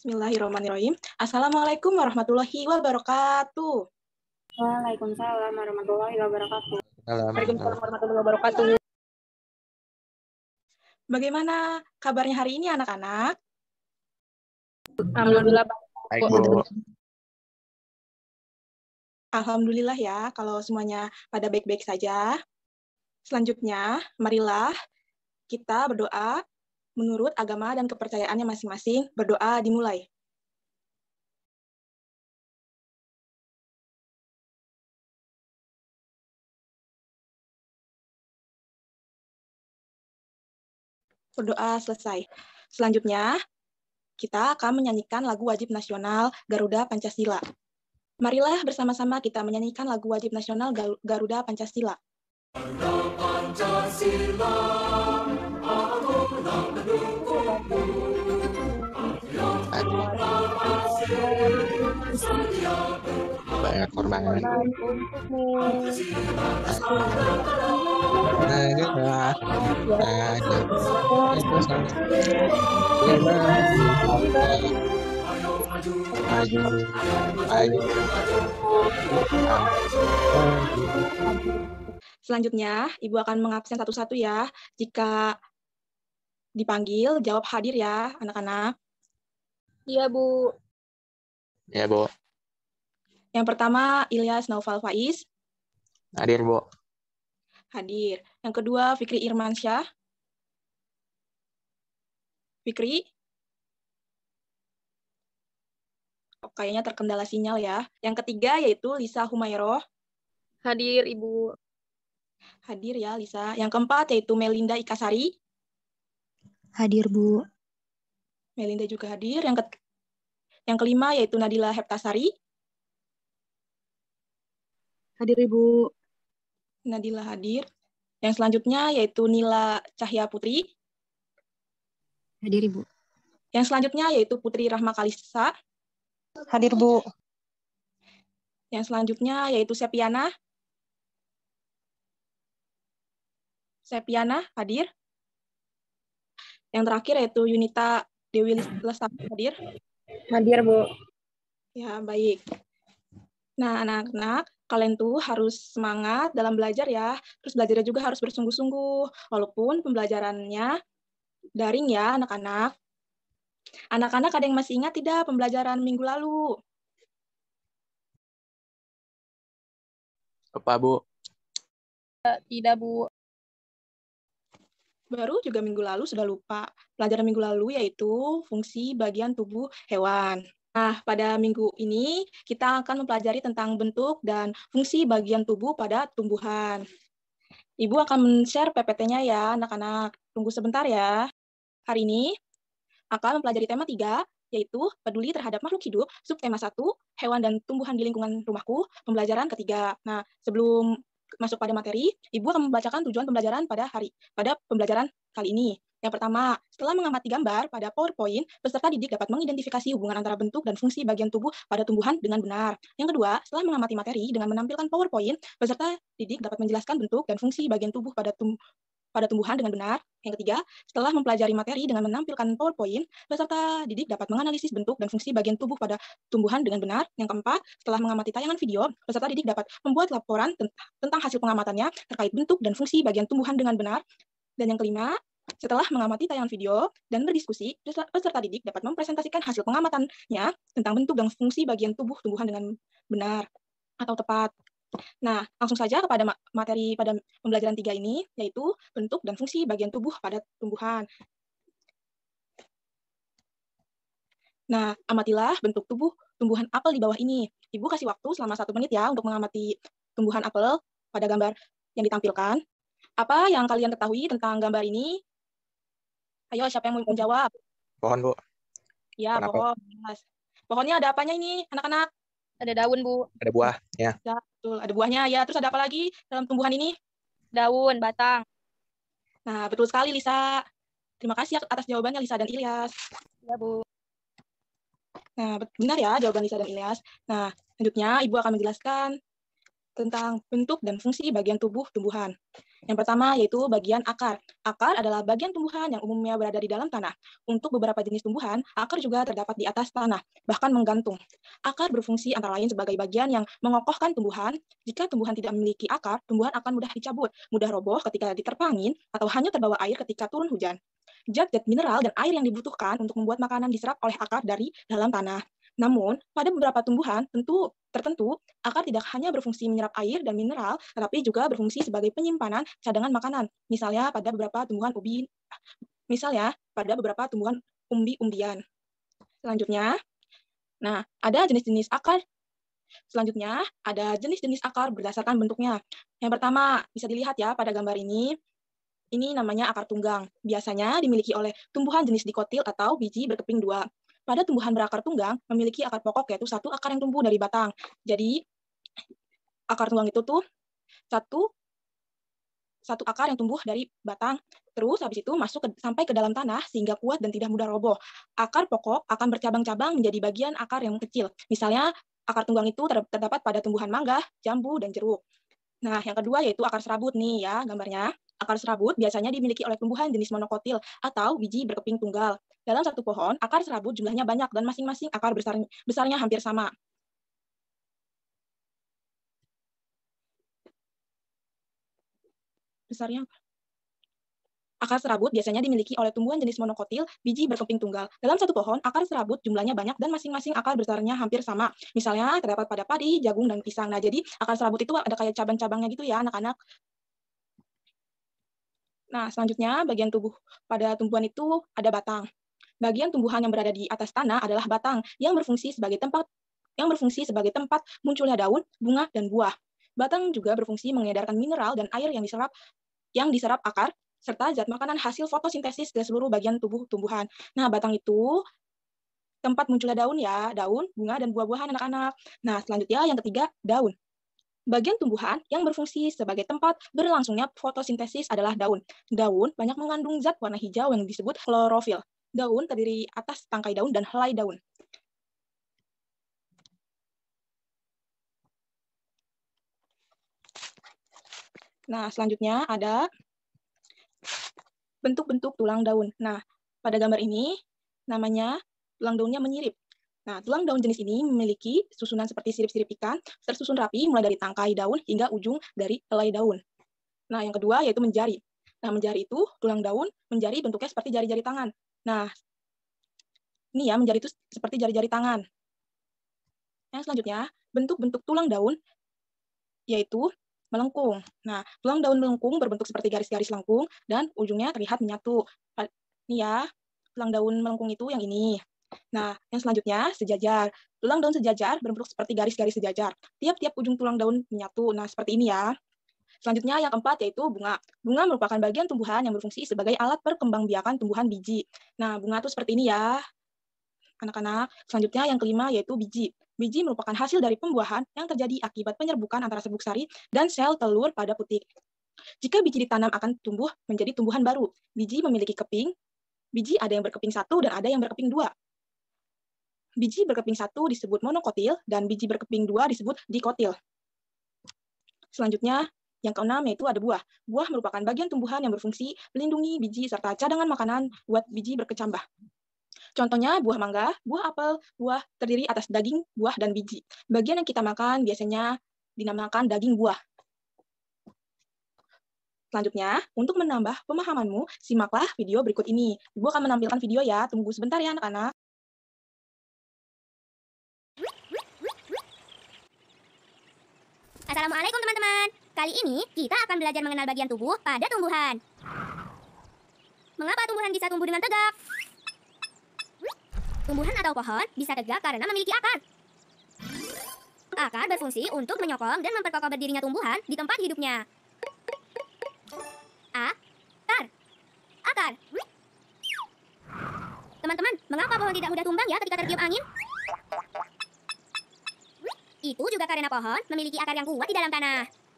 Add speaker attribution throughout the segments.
Speaker 1: Bismillahirrahmanirrahim. Assalamualaikum warahmatullahi wabarakatuh. Waalaikumsalam warahmatullahi wabarakatuh.
Speaker 2: Waalaikumsalam
Speaker 1: warahmatullahi wabarakatuh. Bagaimana kabarnya hari ini anak-anak? Alhamdulillah. Baik, Alhamdulillah ya, kalau semuanya pada baik-baik saja. Selanjutnya, marilah kita berdoa menurut agama dan kepercayaannya masing-masing, berdoa dimulai.
Speaker 2: Berdoa selesai. Selanjutnya,
Speaker 1: kita akan menyanyikan lagu wajib nasional Garuda Pancasila. Marilah bersama-sama kita menyanyikan lagu wajib nasional Garuda Pancasila.
Speaker 2: Garuda Pancasila
Speaker 1: banyak korbannya nah ini
Speaker 2: nah itu
Speaker 1: Selanjutnya, Ibu akan mengabsen satu-satu ya. Jika dipanggil, jawab hadir ya anak-anak. Iya, Bu. Iya, Bu. Yang pertama, Ilyas Naufal Faiz. Hadir, Bu. Hadir. Yang kedua, Fikri Irmansyah. Fikri? Oh, kayaknya terkendala sinyal ya. Yang ketiga yaitu Lisa Humairo. Hadir, Ibu. Hadir ya, Lisa. Yang keempat yaitu Melinda Ikasari. Hadir, Bu. Melinda juga hadir. Yang, ke yang kelima yaitu Nadila Heptasari. Hadir, Ibu. Nadila hadir. Yang selanjutnya yaitu Nila Cahya Putri. Hadir, Ibu. Yang selanjutnya yaitu Putri Rahma Kalisa. Hadir, Bu. Yang selanjutnya yaitu Sepiana. Sepiana, hadir. Yang terakhir yaitu Yunita Dewi Lestari hadir. Hadir, Bu. Ya, baik. Nah, anak-anak, kalian tuh harus semangat dalam belajar ya. Terus belajarnya juga harus bersungguh-sungguh, walaupun pembelajarannya daring ya, anak-anak. Anak-anak ada yang masih ingat tidak pembelajaran minggu lalu? Apa, Bu? Tidak, Bu baru juga minggu lalu sudah lupa pelajaran minggu lalu yaitu fungsi bagian tubuh hewan. Nah, pada minggu ini kita akan mempelajari tentang bentuk dan fungsi bagian tubuh pada tumbuhan. Ibu akan share PPT-nya ya, anak-anak. Tunggu sebentar ya. Hari ini akan mempelajari tema 3, yaitu peduli terhadap makhluk hidup, subtema 1, hewan dan tumbuhan di lingkungan rumahku, pembelajaran ketiga. Nah, sebelum masuk pada materi, Ibu akan membacakan tujuan pembelajaran pada hari pada pembelajaran kali ini. Yang pertama, setelah mengamati gambar pada PowerPoint, peserta didik dapat mengidentifikasi hubungan antara bentuk dan fungsi bagian tubuh pada tumbuhan dengan benar. Yang kedua, setelah mengamati materi dengan menampilkan PowerPoint, peserta didik dapat menjelaskan bentuk dan fungsi bagian tubuh pada tum pada tumbuhan dengan benar. Yang ketiga, setelah mempelajari materi dengan menampilkan PowerPoint, peserta didik dapat menganalisis bentuk dan fungsi bagian tubuh pada tumbuhan dengan benar. Yang keempat, setelah mengamati tayangan video, peserta didik dapat membuat laporan tentang hasil pengamatannya terkait bentuk dan fungsi bagian tumbuhan dengan benar. Dan yang kelima, setelah mengamati tayangan video dan berdiskusi, peserta didik dapat mempresentasikan hasil pengamatannya tentang bentuk dan fungsi bagian tubuh tumbuhan dengan benar atau tepat. Nah, langsung saja kepada materi pada pembelajaran tiga ini, yaitu bentuk dan fungsi bagian tubuh pada tumbuhan. Nah, amatilah bentuk tubuh tumbuhan apel di bawah ini. Ibu kasih waktu selama satu menit ya untuk mengamati tumbuhan apel pada gambar yang ditampilkan. Apa yang kalian ketahui tentang gambar ini? Ayo, siapa yang mau menjawab? Pohon, Bu. Ya, pohon. Pohonnya ada apanya ini, anak-anak? Ada daun, Bu.
Speaker 2: Ada buah, ya.
Speaker 1: ya. Betul, ada buahnya ya. Terus ada apa lagi dalam tumbuhan ini? Daun, batang. Nah, betul sekali Lisa. Terima kasih atas jawabannya Lisa dan Ilyas. Ya, Bu. Nah, benar ya jawaban Lisa dan Ilyas. Nah, selanjutnya Ibu akan menjelaskan tentang bentuk dan fungsi bagian tubuh tumbuhan. Yang pertama yaitu bagian akar. Akar adalah bagian tumbuhan yang umumnya berada di dalam tanah. Untuk beberapa jenis tumbuhan, akar juga terdapat di atas tanah, bahkan menggantung. Akar berfungsi antara lain sebagai bagian yang mengokohkan tumbuhan. Jika tumbuhan tidak memiliki akar, tumbuhan akan mudah dicabut, mudah roboh ketika diterpangin, atau hanya terbawa air ketika turun hujan. Zat-zat mineral dan air yang dibutuhkan untuk membuat makanan diserap oleh akar dari dalam tanah. Namun, pada beberapa tumbuhan tentu tertentu, akar tidak hanya berfungsi menyerap air dan mineral, tetapi juga berfungsi sebagai penyimpanan cadangan makanan. Misalnya pada beberapa tumbuhan ubi, misalnya pada beberapa tumbuhan umbi-umbian. Selanjutnya, nah ada jenis-jenis akar Selanjutnya, ada jenis-jenis akar berdasarkan bentuknya. Yang pertama, bisa dilihat ya pada gambar ini, ini namanya akar tunggang. Biasanya dimiliki oleh tumbuhan jenis dikotil atau biji berkeping dua. Pada tumbuhan berakar tunggang memiliki akar pokok yaitu satu akar yang tumbuh dari batang. Jadi akar tunggang itu tuh satu satu akar yang tumbuh dari batang. Terus habis itu masuk ke, sampai ke dalam tanah sehingga kuat dan tidak mudah roboh. Akar pokok akan bercabang-cabang menjadi bagian akar yang kecil. Misalnya akar tunggang itu terdapat pada tumbuhan mangga, jambu, dan jeruk. Nah, yang kedua yaitu akar serabut nih ya gambarnya. Akar serabut biasanya dimiliki oleh tumbuhan jenis monokotil atau biji berkeping tunggal. Dalam satu pohon, akar serabut jumlahnya banyak dan masing-masing akar besarnya, besarnya hampir sama. Besarnya apa? Akar serabut biasanya dimiliki oleh tumbuhan jenis monokotil, biji berkeping tunggal. Dalam satu pohon, akar serabut jumlahnya banyak dan masing-masing akar besarnya hampir sama. Misalnya terdapat pada padi, jagung, dan pisang. Nah, jadi akar serabut itu ada kayak cabang-cabangnya gitu ya, anak-anak. Nah, selanjutnya bagian tubuh pada tumbuhan itu ada batang. Bagian tumbuhan yang berada di atas tanah adalah batang yang berfungsi sebagai tempat yang berfungsi sebagai tempat munculnya daun, bunga, dan buah. Batang juga berfungsi mengedarkan mineral dan air yang diserap yang diserap akar serta zat makanan hasil fotosintesis ke seluruh bagian tubuh tumbuhan. Nah, batang itu tempat munculnya daun ya, daun, bunga, dan buah-buahan anak-anak. Nah, selanjutnya yang ketiga, daun. Bagian tumbuhan yang berfungsi sebagai tempat berlangsungnya fotosintesis adalah daun. Daun banyak mengandung zat warna hijau yang disebut klorofil daun terdiri atas tangkai daun dan helai daun. Nah, selanjutnya ada bentuk-bentuk tulang daun. Nah, pada gambar ini namanya tulang daunnya menyirip. Nah, tulang daun jenis ini memiliki susunan seperti sirip-sirip ikan, tersusun rapi mulai dari tangkai daun hingga ujung dari helai daun. Nah, yang kedua yaitu menjari. Nah, menjari itu tulang daun menjari bentuknya seperti jari-jari tangan. Nah, ini ya menjadi itu seperti jari-jari tangan. Yang selanjutnya, bentuk-bentuk tulang daun yaitu melengkung. Nah, tulang daun melengkung berbentuk seperti garis-garis lengkung dan ujungnya terlihat menyatu. Ah, ini ya, tulang daun melengkung itu yang ini. Nah, yang selanjutnya sejajar. Tulang daun sejajar berbentuk seperti garis-garis sejajar. Tiap-tiap ujung tulang daun menyatu. Nah, seperti ini ya. Selanjutnya yang keempat yaitu bunga. Bunga merupakan bagian tumbuhan yang berfungsi sebagai alat perkembangbiakan tumbuhan biji. Nah, bunga itu seperti ini ya. Anak-anak, selanjutnya yang kelima yaitu biji. Biji merupakan hasil dari pembuahan yang terjadi akibat penyerbukan antara serbuk sari dan sel telur pada putik. Jika biji ditanam akan tumbuh menjadi tumbuhan baru. Biji memiliki keping. Biji ada yang berkeping satu dan ada yang berkeping dua. Biji berkeping satu disebut monokotil dan biji berkeping dua disebut dikotil. Selanjutnya, yang keenam yaitu ada buah. Buah merupakan bagian tumbuhan yang berfungsi melindungi biji serta cadangan makanan buat biji berkecambah. Contohnya buah mangga, buah apel, buah terdiri atas daging, buah, dan biji. Bagian yang kita makan biasanya dinamakan daging buah. Selanjutnya, untuk menambah pemahamanmu, simaklah video berikut ini. Ibu akan menampilkan video ya, tunggu sebentar ya anak-anak.
Speaker 2: Assalamualaikum teman-teman. Kali ini, kita akan belajar mengenal bagian tubuh pada tumbuhan. Mengapa tumbuhan bisa tumbuh dengan tegak? Tumbuhan atau pohon bisa tegak karena memiliki akar. Akar berfungsi untuk menyokong dan memperkokoh berdirinya tumbuhan di tempat hidupnya. Akar. Akar. Teman-teman, mengapa pohon tidak mudah tumbang ya ketika tertiup angin? Itu juga karena pohon memiliki akar yang kuat di dalam tanah.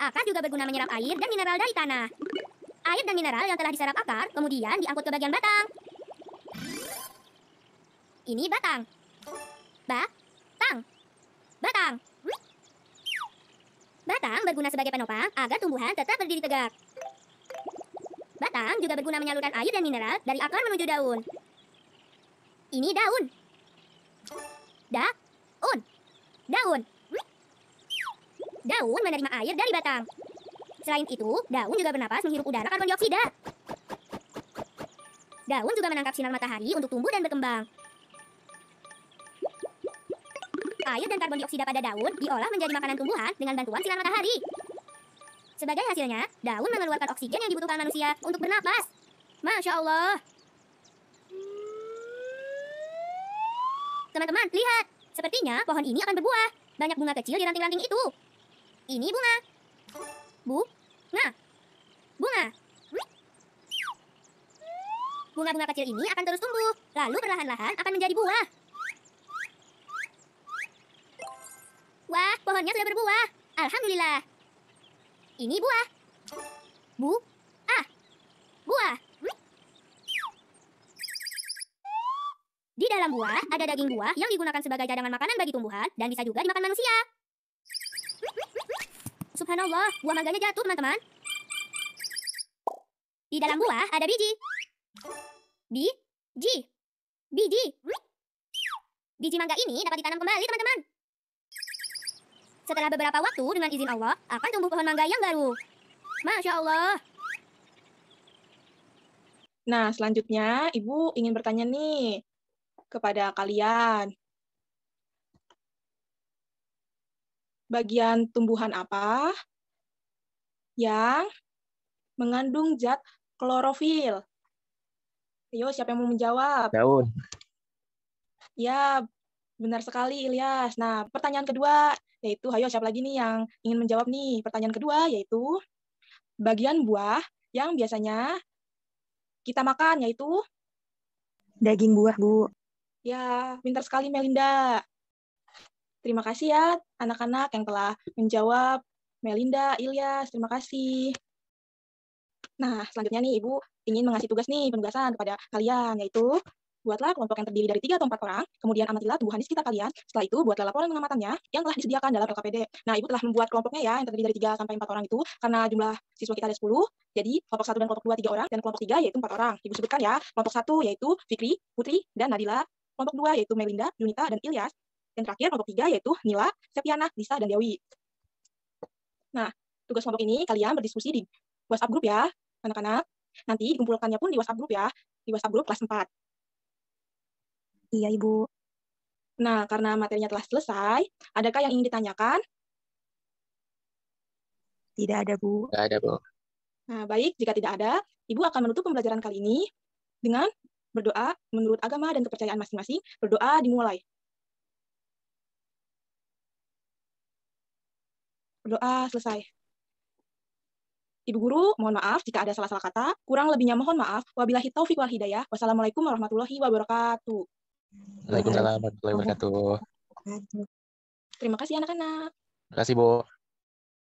Speaker 2: Akar juga berguna menyerap air dan mineral dari tanah. Air dan mineral yang telah diserap akar kemudian diangkut ke bagian batang. Ini batang. Ba, tang. Batang. Batang berguna sebagai penopang agar tumbuhan tetap berdiri tegak. Batang juga berguna menyalurkan air dan mineral dari akar menuju daun. Ini daun. Da, un. Daun. Daun menerima air dari batang. Selain itu, daun juga bernapas menghirup udara karbon dioksida. Daun juga menangkap sinar matahari untuk tumbuh dan berkembang. Air dan karbon dioksida pada daun diolah menjadi makanan tumbuhan dengan bantuan sinar matahari. Sebagai hasilnya, daun mengeluarkan oksigen yang dibutuhkan manusia untuk bernapas. Masya Allah. Teman-teman, lihat. Sepertinya pohon ini akan berbuah. Banyak bunga kecil di ranting-ranting itu. Ini bunga. Bu, nah, bunga. Bunga-bunga kecil ini akan terus tumbuh, lalu perlahan-lahan akan menjadi buah. Wah, pohonnya sudah berbuah. Alhamdulillah. Ini buah. Bu, ah, buah. Di dalam buah ada daging buah yang digunakan sebagai cadangan makanan bagi tumbuhan dan bisa juga dimakan manusia. Subhanallah, buah mangganya jatuh, teman-teman. Di dalam buah ada biji. Bi, ji, biji. Biji mangga ini dapat ditanam kembali, teman-teman. Setelah beberapa waktu, dengan izin Allah, akan tumbuh pohon mangga yang baru. Masya Allah.
Speaker 1: Nah, selanjutnya Ibu ingin bertanya nih kepada kalian. bagian tumbuhan apa yang mengandung zat klorofil? Ayo, siapa yang mau menjawab? Daun. Ya, benar sekali Ilyas. Nah, pertanyaan kedua yaitu, ayo siapa lagi nih yang ingin menjawab nih? Pertanyaan kedua yaitu, bagian buah yang biasanya kita makan, yaitu? Daging buah, Bu. Ya, pintar sekali Melinda. Terima kasih ya anak-anak yang telah menjawab. Melinda, Ilyas, terima kasih. Nah, selanjutnya nih Ibu ingin mengasih tugas nih penugasan kepada kalian, yaitu buatlah kelompok yang terdiri dari tiga atau empat orang, kemudian amatilah tumbuhan di sekitar kalian. Setelah itu, buatlah laporan pengamatannya yang telah disediakan dalam LKPD. Nah, Ibu telah membuat kelompoknya ya, yang terdiri dari tiga sampai empat orang itu, karena jumlah siswa kita ada sepuluh, jadi kelompok satu dan kelompok dua tiga orang, dan kelompok tiga yaitu empat orang. Ibu sebutkan ya, kelompok satu yaitu Fikri, Putri, dan Nadila, kelompok dua yaitu Melinda, Yunita, dan Ilyas, dan terakhir kelompok tiga yaitu Nila, Septiana, Lisa, dan Dewi. Nah, tugas kelompok ini kalian berdiskusi di WhatsApp grup ya, anak-anak. Nanti dikumpulkannya pun di WhatsApp grup ya, di WhatsApp grup kelas 4. Iya, Ibu. Nah, karena materinya telah selesai, adakah yang ingin ditanyakan? Tidak ada, Bu. Tidak ada, Bu. Nah, baik, jika tidak ada, Ibu akan menutup pembelajaran kali ini dengan berdoa menurut agama dan kepercayaan masing-masing. Berdoa dimulai. berdoa selesai. Ibu guru, mohon maaf jika ada salah-salah kata. Kurang lebihnya mohon maaf. Wabillahi taufiq wal hidayah. Wassalamualaikum warahmatullahi wabarakatuh.
Speaker 2: Waalaikumsalam warahmatullahi wabarakatuh.
Speaker 1: Terima kasih anak-anak.
Speaker 2: Terima kasih, Bu.